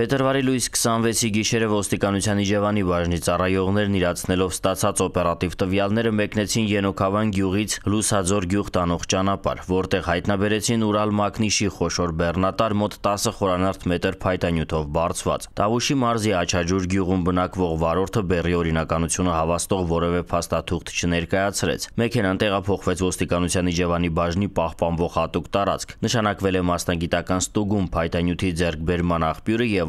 Փետրվարի լույս 26-ի գիշերը ոստիկանության Իջևանի բաժնի ծառայողներն իրացնելով ստացած օպերատիվ տվյալները մեկնեցին Ենոքավան գյուղից Լուսաձոր գյուղ տանող ճանապարհ, որտեղ հայտնաբերեցին Урալ Մակնիշի խոշոր բեռնատար մոտ 10 խորանարդ մետր փայտանյութով բարձված։ Տավուշի մարզի Աչաջուր գյուղում բնակվող վարորդը բեռի օրինականությունը հավաստող որևէ փաստաթուղթ չներկայացրեց։ Մեքենան տեղափոխվեց ոստիկանության Իջևանի բաժնի պահպանվող հատուկ տարածք։ Նշանակվել է մասնագիտական ստուգում փայտանյութի ձեռքբերման աղբյուրը եւ